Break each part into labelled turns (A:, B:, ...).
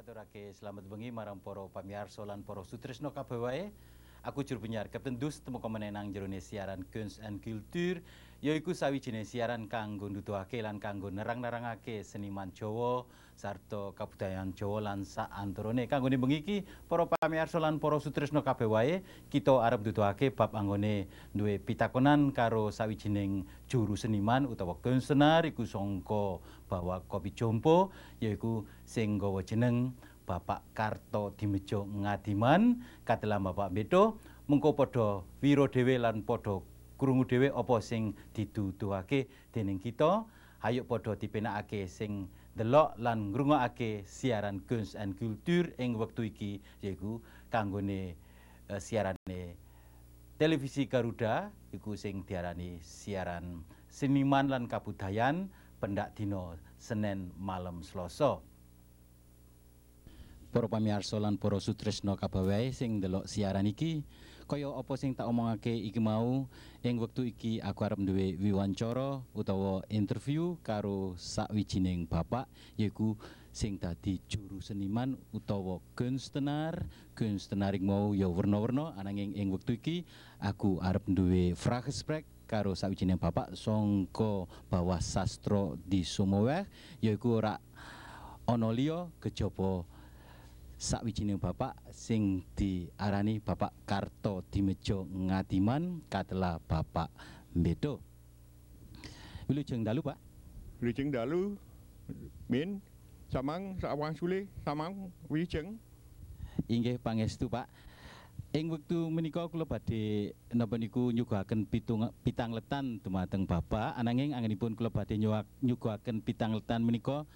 A: Ngaturake selamat bengi marang para pamiarsa lan para sutresno kabeh wae. Aku juru penyiar Kapten Dus temu komenenang jerone siaran Kunst and Culture yaiku sawijining siaran kanggo nduduhake lan kanggo nerang-nerangake seniman Jawa sarta kabudayan Jawa lan sak anturane. Kanggo nembang iki para pamirsa lan para sutresna kabeh wae, kita arep nduduhake bab anggone duwe pitakonan karo sawijining juru seniman utawa kunstenar iku sangka bawa kopi jompo yaiku sing gawa jeneng Bapak Karto Dimejo Ngadiman, katelah Bapak Beto, mengko podo wiro dewe lan podo krungu dhewe apa sing dituduhake dening kita ayo padha dipenakake sing delok lan ngrungokake siaran Guns and Culture ing wektu iki yaiku kanggone eh, siarane televisi Garuda iku sing diarani siaran seniman lan kabudayan pendak dino Senin malam Selasa Para pamirsa lan para sutresna kabawae sing delok siaran iki Kaya apa sing tak omongake iki mau, ing wektu iki aku arep duwe wiwancara utawa interview karo sakwijining bapak yaiku sing tadi juru seniman utawa kunstenar. Kunstenar mau ya werna-werna ananging ing wektu iki aku arep duwe Fragesprek karo sawijining bapak songko bawah sastra di Sumoweh yaiku ora ana liya kejaba sakwijining bapak sing diarani Bapak Karto Dimejo Ngadiman katela Bapak Mbedo.
B: Wilujeng dalu, Pak. Wilujeng dalu. Min samang sawang sule samang wilujeng. Inggih pangestu, Pak. Ing
A: wektu menika kula badhe napa niku nyuguhaken pitung pitangletan dumateng Bapak ananging anginipun kula badhe nyuguhaken pitangletan menika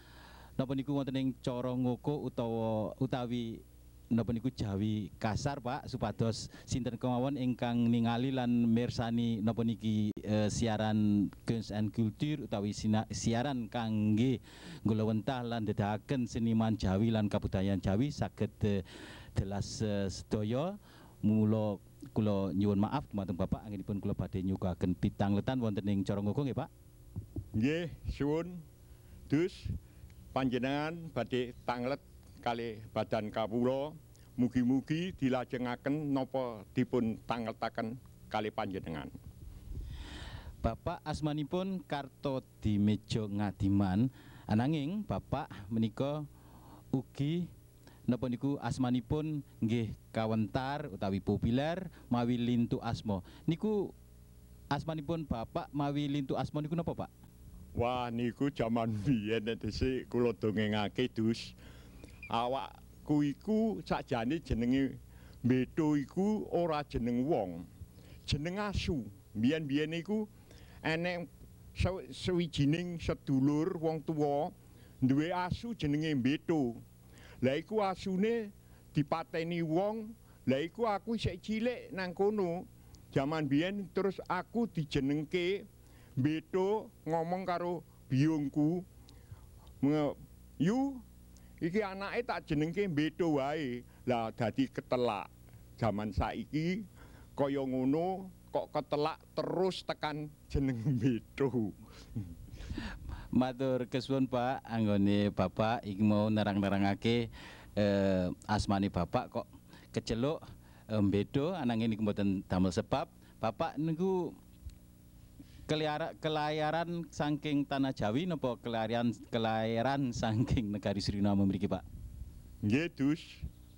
A: napa niku wonten ing cara ngoko utawa utawi napa niku Jawi kasar Pak supados sinten kemawon ingkang ningali lan mirsani napa niki e, siaran Guns and Culture utawi sina, siaran kangge golewentah lan dedahaken seniman Jawi lan kabudayan Jawi saged e, delas e, sedaya mula kula nyuwun maaf dumateng Bapak anggenipun kula badhe nyugaken pitangletan wonten ing Corongoko
B: nggih Pak. Nggih, suwun. Dus panjenengan badhe tanglet kali badan kawula mugi-mugi dilajengaken napa dipun tangletaken kali panjenengan Bapak
A: asmanipun Karto Dimejo Ngadiman ananging Bapak menika ugi nopo niku asmanipun nggih kawentar utawi populer mawi lintu Asmo niku asmanipun Bapak mawi lintu Asmo niku nopo Pak
B: Wah niku jaman biyen nek dhisik kula dongengake dus. Awakku iku sakjane jenenge Beto iku ora jeneng wong. Jeneng asu. Biyen-biyen iku enek sewijining sedulur wong tuwa duwe asu jenenge Beto. Lah iku asune dipateni wong, lah iku aku isih cilik nang kono. Jaman biyen terus aku dijenengke ke beto ngomong karo biungku yu iki anake tak jenengke beto wae lah dadi ketelak jaman saiki kaya ngono kok ketelak terus tekan jeneng beto
A: matur kesuwun Pak anggone Bapak iki mau nerang-nerangake eh, asmani Bapak kok keceluk eh, beto anang ini kemudian damel sebab Bapak niku kelayaran kelayaran saking tanah Jawi napa kelayaran kelayaran saking negari Suriname
B: mriki Pak Nggih Dus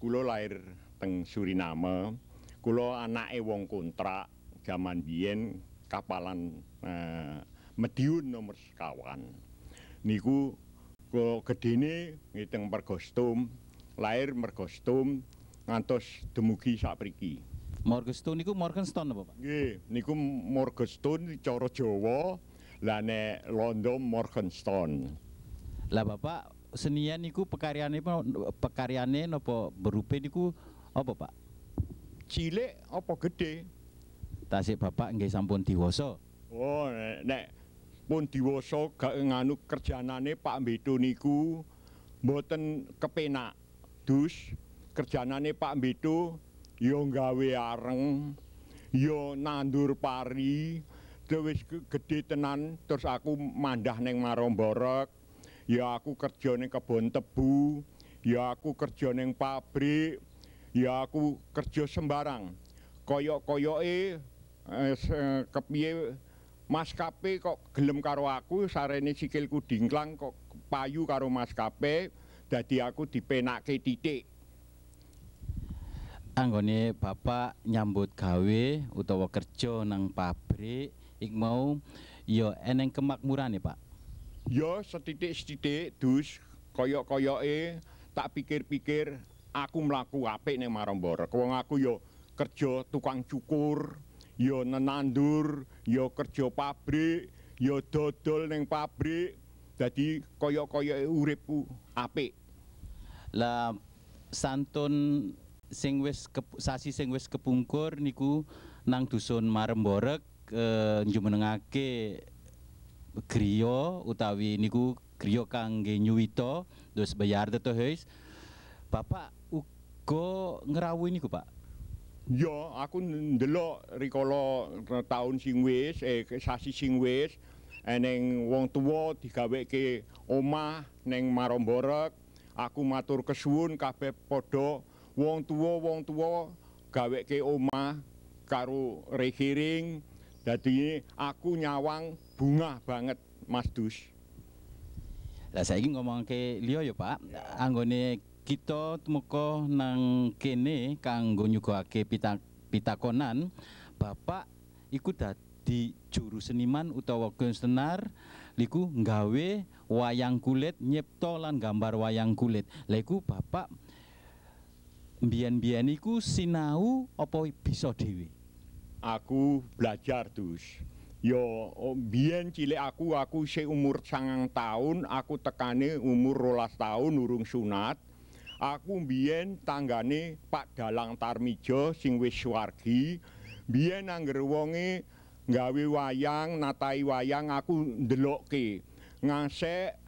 B: kula lair teng Suriname kula anake wong kontrak jaman biyen kapalan eh, nomor sekawan niku kula gedene ngiteng Pergostum Lahir Mergostum ngantos demugi sapriki Morgenstone niku Morgenstern apa, Pak? Nggih, niku Morgenstone cara Jawa. Lah nek London Morgenstern. Lah Bapak senian niku
A: pekaryane pekaryane napa berupe niku apa, Pak? Cilik
B: apa gedhe?
A: Tasik Bapak nggih sampun diwasa.
B: Oh, nek, nek pun diwasa gak nganu kerjanane Pak Mbedo niku mboten kepenak. Dus kerjanane Pak Mbedo yo gawe areng yo nandur pari wis gedhe tenan terus aku mandah ning maromborok ya aku kerja ning kebon tebu ya aku kerja ning pabrik ya aku kerja sembarang koyok-koyoke eh, kepiye Mas Kape kok gelem karo aku sarene sikilku dingklang kok payu karo Mas Kape dadi aku dipenake titik
A: anggone bapak nyambut gawe utawa kerja nang pabrik ik mau ya
B: eneng kemakmuran ya pak ya setitik setitik dus koyok koyoke tak pikir-pikir aku mlaku apik nang Marombor wong aku ya kerja tukang cukur ya nenandur ya kerja pabrik ya dodol nang pabrik dadi koyok koyoke uripku apik
A: lah santun sing wis sasi sing wis kepungkur niku nang dusun Maremborek eh, njumenengake griya utawi niku griya kangge nyuwita terus bayar to
B: heis Bapak uga ngrawuhi niku Pak Ya aku ndelok rikala taun sing wis eh sasi sing wis eneng eh, wong tuwa digaweke omah ning Maremborek aku matur kesuwun kabeh podo wong tua wong tua gawe ke omah karo rehiring jadi aku nyawang bunga banget mas dus lah saya ingin ngomong ke Leo ya pak
A: anggone kita temuko nang kene kanggo nyuguhake pita, pitakonan bapak iku dadi juru seniman utawa kunstenar liku nggawe wayang kulit nyipta lan gambar wayang kulit lha iku bapak Biyen-biyen iku sinau apa
B: bisa dhewe. Aku belajar, Dus. Yo oh, biyen cilik aku aku sik umur 9 tahun, aku tekane umur 12 tahun urung sunat. Aku biyen tanggane Pak Dalang Tarmijo sing wis swargi, biyen anger wonge nggawe wayang, natai wayang aku ndelokke. Ngasek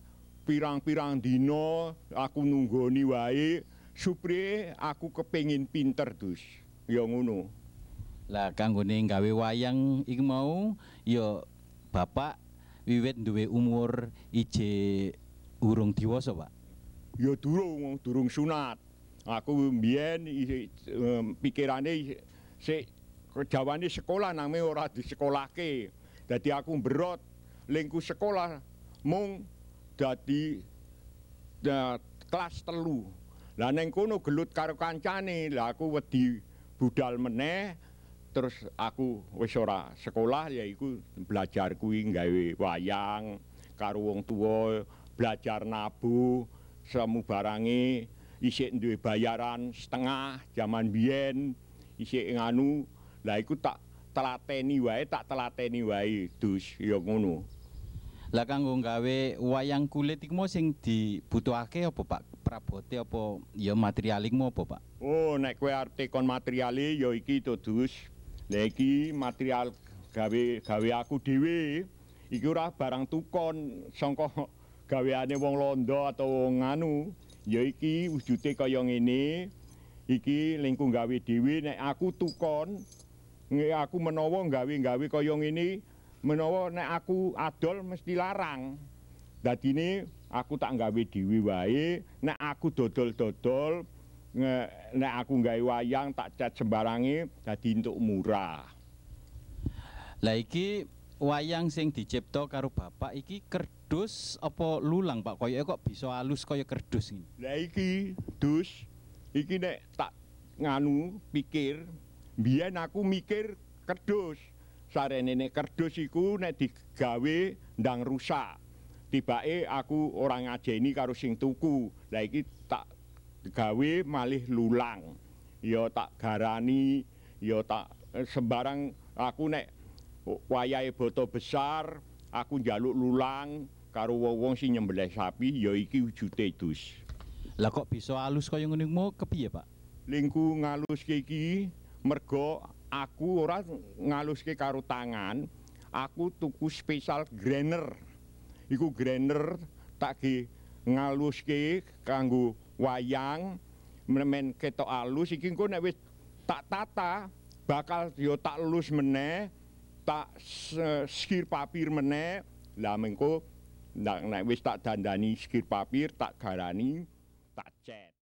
B: pirang-pirang dina aku nunggoni wae supri aku kepingin pinter dus ya ngono
A: lah kanggo ning gawe wayang iki mau ya bapak wiwit duwe umur ije urung diwasa pak
B: ya durung durung sunat aku mbiyen um, pikirane se kerjawane sekolah nang ora disekolahke dadi aku berot lingku sekolah mung dadi kelas telu Lah ning kono gelut karo kancane, lah aku wedi budal meneh terus aku wis ora sekolah ya iku belajar kuwi gawe wayang karo wong tuwa, belajar nabu, semu barangi isik duwe bayaran setengah jaman biyen isik nganu lah iku tak telateni wae tak telateni wae dus ya ngono
A: Lah kanggo gawe wayang kulit iku sing dibutuhake apa Pak? Prabote apa ya materialikmu apa Pak?
B: Oh, nek kowe arep tekon materiale ya iki to dus. Lah iki material gawe gawe aku dhewe. Iki ora barang tukon saka gaweane wong londo atau wong anu. Ya iki wujute kaya ngene. Iki lingkung gawe dhewe nek aku tukon nek aku menawa gawe-gawe kaya ngene menawa nek aku adol mesti larang. Dadine aku tak gawe dhewe wae, nek aku dodol-dodol nek aku gawe wayang tak cat sembarange dadi entuk murah.
A: Lah iki wayang sing dicipta karo bapak iki kerdus apa lulang Pak? Kayake kok bisa halus kaya kerdus ngene.
B: Lah iki dus iki nek tak nganu pikir biyen aku mikir kerdus sarene nek kerdus iku nek digawe ndang rusak. Tibake aku orang ngajeni karo sing tuku. Lah iki tak gawe malih lulang. Ya tak garani, ya tak eh, sembarang aku nek wayahe boto besar, aku njaluk lulang karo wong-wong sing nyembelih sapi ya iki wujute dus. Lah kok bisa alus kaya ngene mau kepiye, Pak? Lingku ngalus iki mergo aku ora ngaluske karo tangan, aku tuku spesial grener. Iku grener, tak ge ngaluske kanggo wayang menen ketok alus iki engko nek wis tak tata bakal yo tak lulus meneh tak sekir papir meneh lah mengko nek wis tak dandani sekir papir tak garani tak cet